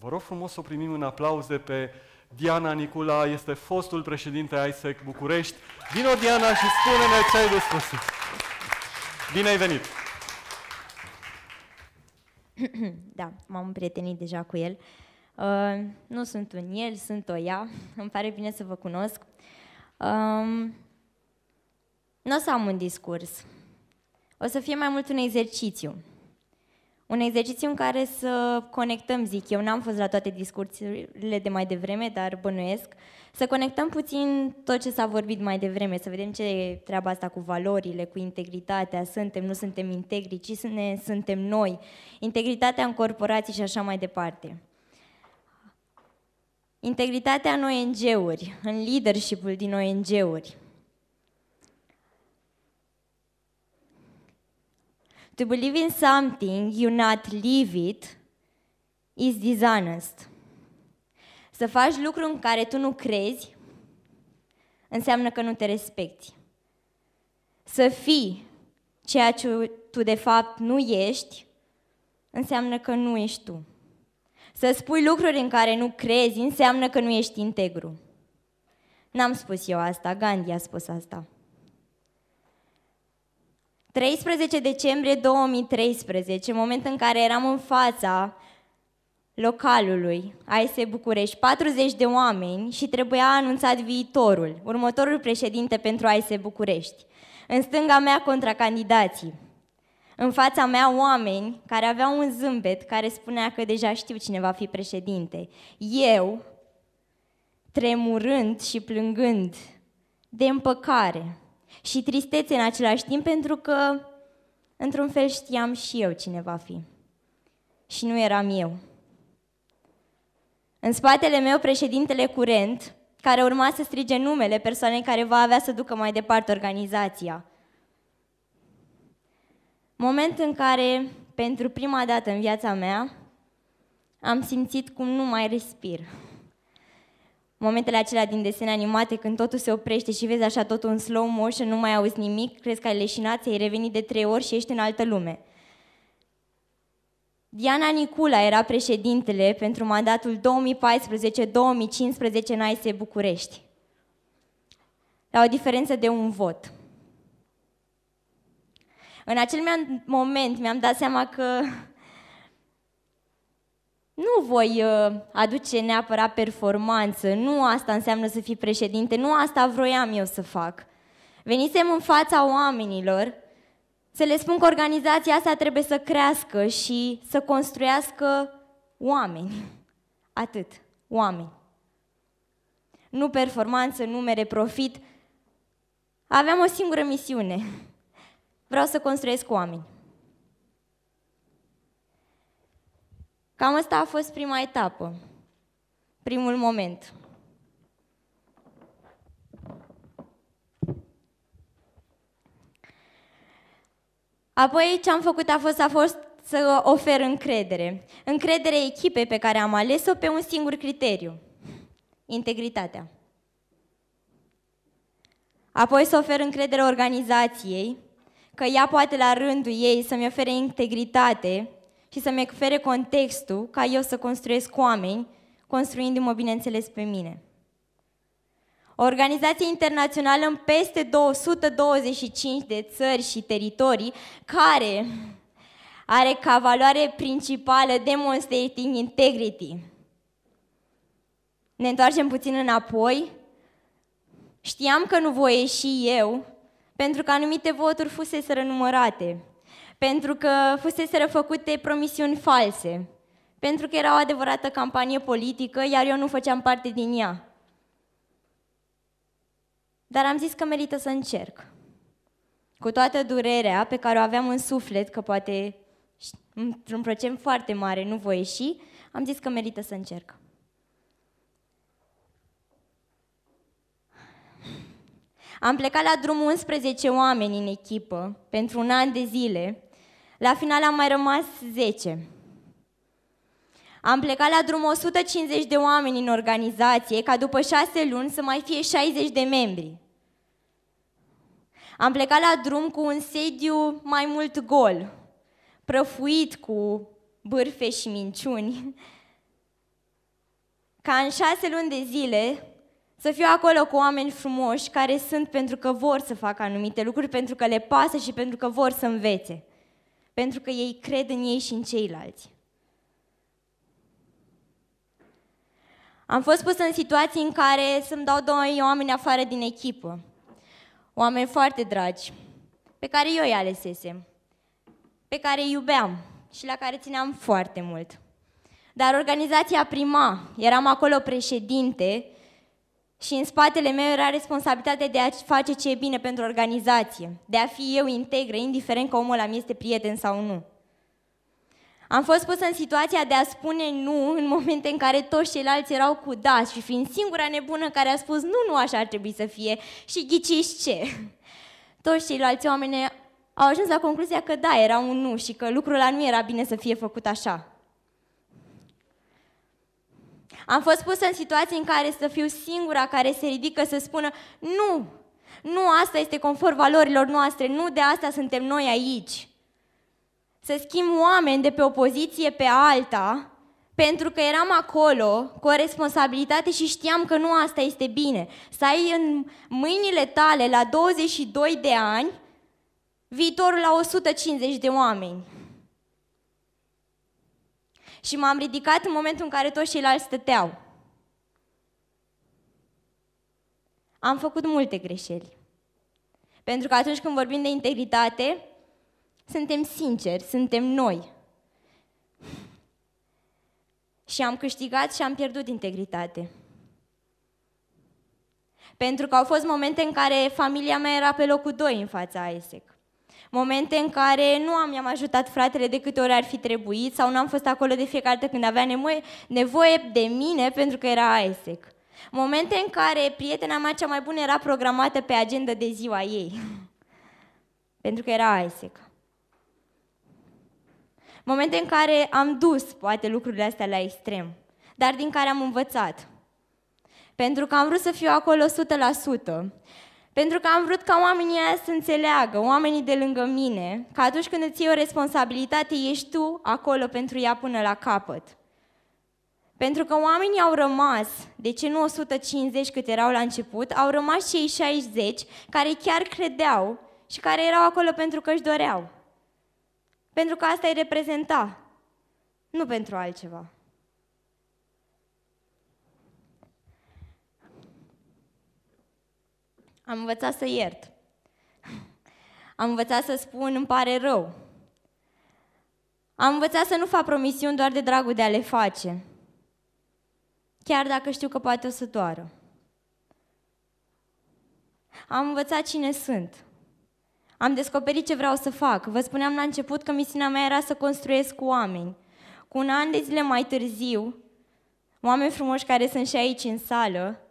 Vă rog frumos să o primim în aplauze pe Diana Nicula, este fostul președinte ISEC București. Vino, Diana, și spune-ne ce ai de spus. Bine ai venit! Da, m-am împrietenit deja cu el. Uh, nu sunt un el, sunt o ea. Îmi pare bine să vă cunosc. Uh, um, nu o să am un discurs. O să fie mai mult un exercițiu un exercițiu în care să conectăm, zic eu, n-am fost la toate discursurile de mai devreme, dar bănuiesc, să conectăm puțin tot ce s-a vorbit mai devreme, să vedem ce e treaba asta cu valorile, cu integritatea, suntem, nu suntem integri, ci ne suntem noi, integritatea în corporații și așa mai departe. Integritatea în ONG-uri, în leadership-ul din ONG-uri, To believe in something you not live it is dishonest. Să faci lucruri în care tu nu crezi înseamnă că nu te respecti. Să fii ceea ce tu de fapt nu ești înseamnă că nu ești tu. Să spui lucruri în care nu crezi înseamnă că nu ești integru. N-am spus eu asta, Gandhi a spus asta. 13 decembrie 2013, moment în care eram în fața localului ASE București, 40 de oameni și trebuia anunțat viitorul, următorul președinte pentru ASE București. În stânga mea contracandidații, în fața mea oameni care aveau un zâmbet care spunea că deja știu cine va fi președinte. Eu, tremurând și plângând de împăcare, și tristețe în același timp, pentru că, într-un fel, știam și eu cine va fi. Și nu eram eu. În spatele meu, președintele curent, care urma să strige numele persoanei care va avea să ducă mai departe organizația. Moment în care, pentru prima dată în viața mea, am simțit cum nu mai respir momentele acelea din desene animate când totul se oprește și vezi așa totul în slow motion, nu mai auzi nimic, crezi că ai leșinat, ai revenit de trei ori și ești în altă lume. Diana Nicula era președintele pentru mandatul 2014-2015 în AISE București, la o diferență de un vot. În acel moment mi-am dat seama că nu voi uh, aduce neapărat performanță, nu asta înseamnă să fii președinte, nu asta vroiam eu să fac. Venisem în fața oamenilor să le spun că organizația asta trebuie să crească și să construiască oameni. Atât, oameni. Nu performanță, numere, profit. Aveam o singură misiune. Vreau să construiesc oameni. Cam asta a fost prima etapă, primul moment. Apoi ce am făcut a fost, a fost să ofer încredere. Încredere echipei pe care am ales-o pe un singur criteriu. Integritatea. Apoi să ofer încredere organizației, că ea poate la rândul ei să-mi ofere integritate și să-mi ofere contextul ca eu să construiesc oameni, construindu-mă, bineînțeles, pe mine. O organizație internațională în peste 225 de țări și teritorii care are ca valoare principală demonstrating integrity. Ne întoarcem puțin înapoi. Știam că nu voi ieși eu, pentru că anumite voturi fusese numărate pentru că fuseseră făcute promisiuni false, pentru că era o adevărată campanie politică, iar eu nu făceam parte din ea. Dar am zis că merită să încerc. Cu toată durerea pe care o aveam în suflet, că poate într-un procent foarte mare nu voi ieși, am zis că merită să încerc. Am plecat la drum 11 oameni în echipă pentru un an de zile la final am mai rămas 10. Am plecat la drum 150 de oameni în organizație, ca după 6 luni să mai fie 60 de membri. Am plecat la drum cu un sediu mai mult gol, prăfuit cu bârfe și minciuni, ca în șase luni de zile să fiu acolo cu oameni frumoși care sunt pentru că vor să facă anumite lucruri, pentru că le pasă și pentru că vor să învețe pentru că ei cred în ei și în ceilalți. Am fost pusă în situații în care să-mi dau doi oameni afară din echipă, oameni foarte dragi, pe care eu îi alesesem, pe care îi iubeam și la care țineam foarte mult. Dar organizația prima, eram acolo președinte și în spatele meu era responsabilitatea de a face ce e bine pentru organizație, de a fi eu integră, indiferent că omul am este prieten sau nu. Am fost pusă în situația de a spune nu în momente în care toți ceilalți erau cu da și fiind singura nebună care a spus nu, nu așa ar trebui să fie și ghiciți ce. Toți ceilalți oameni au ajuns la concluzia că da, era un nu și că lucrul ăla nu era bine să fie făcut așa. Am fost pusă în situații în care să fiu singura care se ridică să spună nu, nu asta este conform valorilor noastre, nu de asta suntem noi aici. Să schimb oameni de pe o poziție pe alta pentru că eram acolo cu o responsabilitate și știam că nu asta este bine. Să ai în mâinile tale la 22 de ani viitorul la 150 de oameni. Și m-am ridicat în momentul în care toți ceilalți stăteau. Am făcut multe greșeli. Pentru că atunci când vorbim de integritate, suntem sinceri, suntem noi. Și am câștigat și am pierdut integritate. Pentru că au fost momente în care familia mea era pe locul 2 în fața ISEC momente în care nu am, i-am ajutat fratele de câte ori ar fi trebuit sau nu am fost acolo de fiecare dată când avea nevoie, de mine pentru că era AESEC. Momente în care prietena mea cea mai bună era programată pe agenda de ziua ei, pentru că era AESEC. Momente în care am dus poate lucrurile astea la extrem, dar din care am învățat. Pentru că am vrut să fiu acolo 100%. Pentru că am vrut ca oamenii aia să înțeleagă, oamenii de lângă mine, că atunci când îți iei o responsabilitate, ești tu acolo pentru ea până la capăt. Pentru că oamenii au rămas, de ce nu 150 cât erau la început, au rămas cei 60 care chiar credeau și care erau acolo pentru că își doreau. Pentru că asta îi reprezenta, nu pentru altceva. Am învățat să iert. Am învățat să spun îmi pare rău. Am învățat să nu fac promisiuni doar de dragul de a le face. Chiar dacă știu că poate o să doară. Am învățat cine sunt. Am descoperit ce vreau să fac. Vă spuneam la început că misiunea mea era să construiesc cu oameni. Cu un an de zile mai târziu, oameni frumoși care sunt și aici în sală,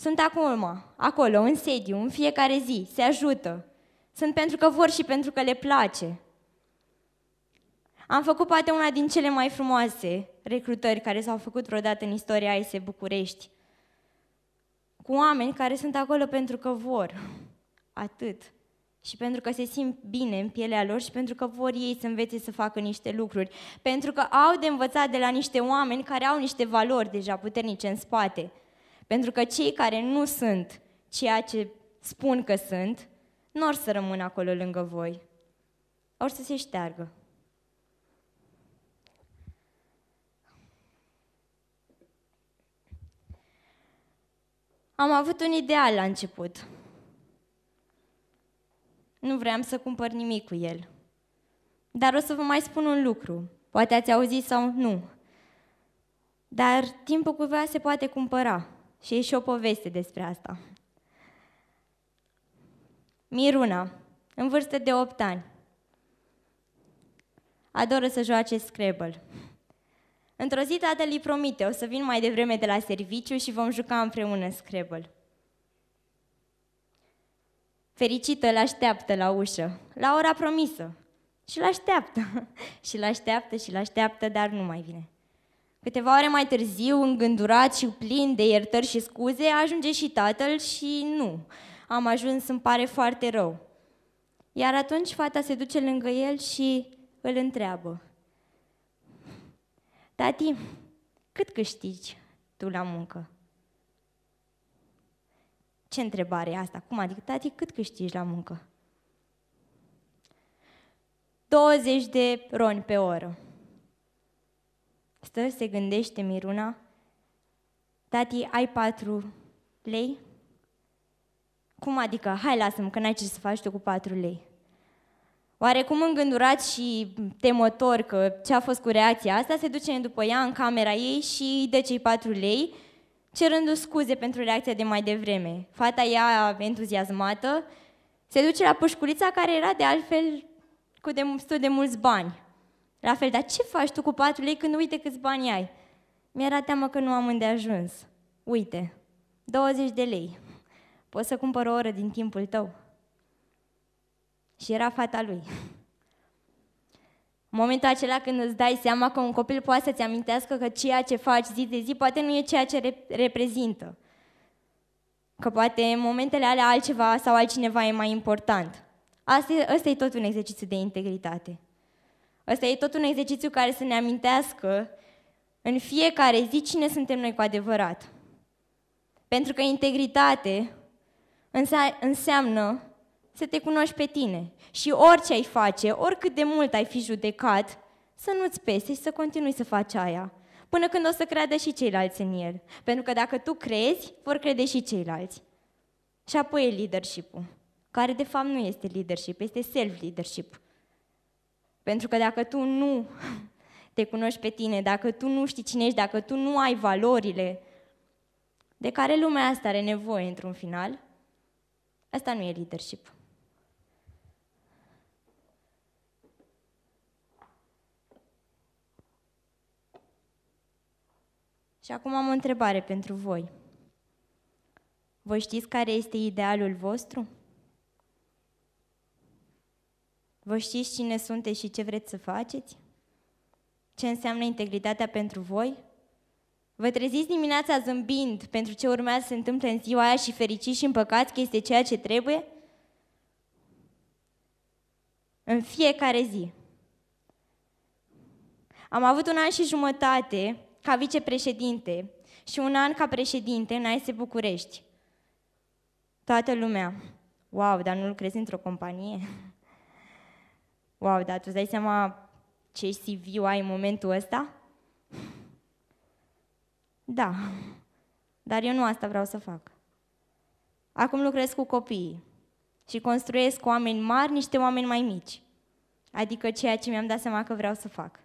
sunt acum, acolo, în sediu, în fiecare zi, se ajută. Sunt pentru că vor și pentru că le place. Am făcut poate una din cele mai frumoase recrutări care s-au făcut vreodată în istoria ISE București. Cu oameni care sunt acolo pentru că vor. Atât. Și pentru că se simt bine în pielea lor și pentru că vor ei să învețe să facă niște lucruri. Pentru că au de învățat de la niște oameni care au niște valori deja puternice în spate. Pentru că cei care nu sunt ceea ce spun că sunt, nu or să rămână acolo lângă voi. Or să se șteargă. Am avut un ideal la început. Nu vreau să cumpăr nimic cu el. Dar o să vă mai spun un lucru. Poate ați auzit sau nu. Dar timpul cu cuiva se poate cumpăra. Și e și o poveste despre asta. Miruna, în vârstă de 8 ani, adoră să joace Scrabble. Într-o zi tatăl îi promite, o să vin mai devreme de la serviciu și vom juca împreună Scrabble. Fericită îl așteaptă la ușă, la ora promisă. Și l așteaptă, și l așteaptă, și l așteaptă, dar nu mai vine. Câteva ore mai târziu, îngândurat și plin de iertări și scuze, ajunge și tatăl și nu. Am ajuns, îmi pare foarte rău. Iar atunci fata se duce lângă el și îl întreabă. Tati, cât câștigi tu la muncă? Ce întrebare e asta? Cum adică, tati, cât câștigi la muncă? 20 de roni pe oră. Stă, se gândește Miruna, tati, ai patru lei? Cum adică? Hai, lasă-mă, că n-ai ce să faci tu cu patru lei. Oarecum îngândurat și temător că ce a fost cu reacția asta, se duce după ea în camera ei și îi dă cei patru lei, cerându scuze pentru reacția de mai devreme. Fata ea, entuziasmată, se duce la pușculița care era de altfel cu destul de mulți bani. La fel, dar ce faci tu cu 4 lei când uite câți bani ai? Mi-era teamă că nu am unde ajuns. Uite, 20 de lei. Poți să cumpăr o oră din timpul tău. Și era fata lui. În momentul acela când îți dai seama că un copil poate să-ți amintească că ceea ce faci zi de zi poate nu e ceea ce reprezintă. Că poate în momentele alea altceva sau altcineva e mai important. Asta e, asta e tot un exercițiu de integritate. Ăsta e tot un exercițiu care să ne amintească în fiecare zi cine suntem noi cu adevărat. Pentru că integritate înseamnă să te cunoști pe tine și orice ai face, oricât de mult ai fi judecat, să nu-ți pese și să continui să faci aia, până când o să creadă și ceilalți în el. Pentru că dacă tu crezi, vor crede și ceilalți. Și apoi e leadership-ul, care de fapt nu este leadership, este self-leadership. Pentru că dacă tu nu te cunoști pe tine, dacă tu nu știi cine ești, dacă tu nu ai valorile de care lumea asta are nevoie într-un final, asta nu e leadership. Și acum am o întrebare pentru voi. Voi știți care este idealul vostru? Vă știți cine sunteți și ce vreți să faceți? Ce înseamnă integritatea pentru voi? Vă treziți dimineața zâmbind pentru ce urmează să se întâmple în ziua aia și fericiți și împăcați că este ceea ce trebuie? În fiecare zi. Am avut un an și jumătate ca vicepreședinte și un an ca președinte în AISE București. Toată lumea. Wow, dar nu lucrezi într-o companie? Wow, dar tu îți dai seama ce CV ai în momentul ăsta? Da, dar eu nu asta vreau să fac. Acum lucrez cu copiii și construiesc cu oameni mari niște oameni mai mici. Adică ceea ce mi-am dat seama că vreau să fac.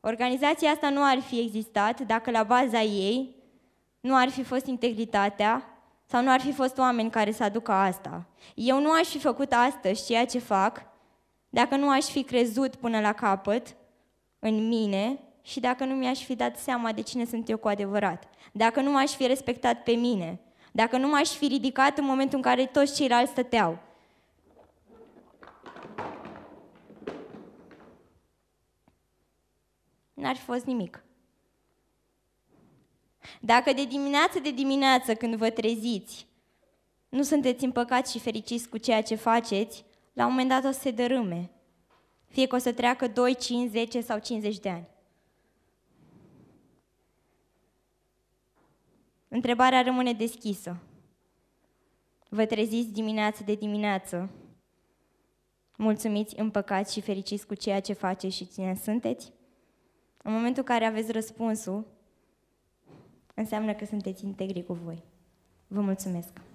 Organizația asta nu ar fi existat dacă la baza ei nu ar fi fost integritatea sau nu ar fi fost oameni care să aducă asta. Eu nu aș fi făcut astăzi ceea ce fac dacă nu aș fi crezut până la capăt în mine și dacă nu mi-aș fi dat seama de cine sunt eu cu adevărat, dacă nu m-aș fi respectat pe mine, dacă nu m-aș fi ridicat în momentul în care toți ceilalți stăteau. N-ar fi fost nimic. Dacă de dimineață de dimineață când vă treziți, nu sunteți împăcați și fericiți cu ceea ce faceți, la un moment dat o să se dărâme. Fie că o să treacă 2, 5, 10 sau 50 de ani. Întrebarea rămâne deschisă. Vă treziți dimineață de dimineață, mulțumiți, împăcați și fericiți cu ceea ce faceți și cine sunteți? În momentul în care aveți răspunsul, înseamnă că sunteți integri cu voi. Vă mulțumesc!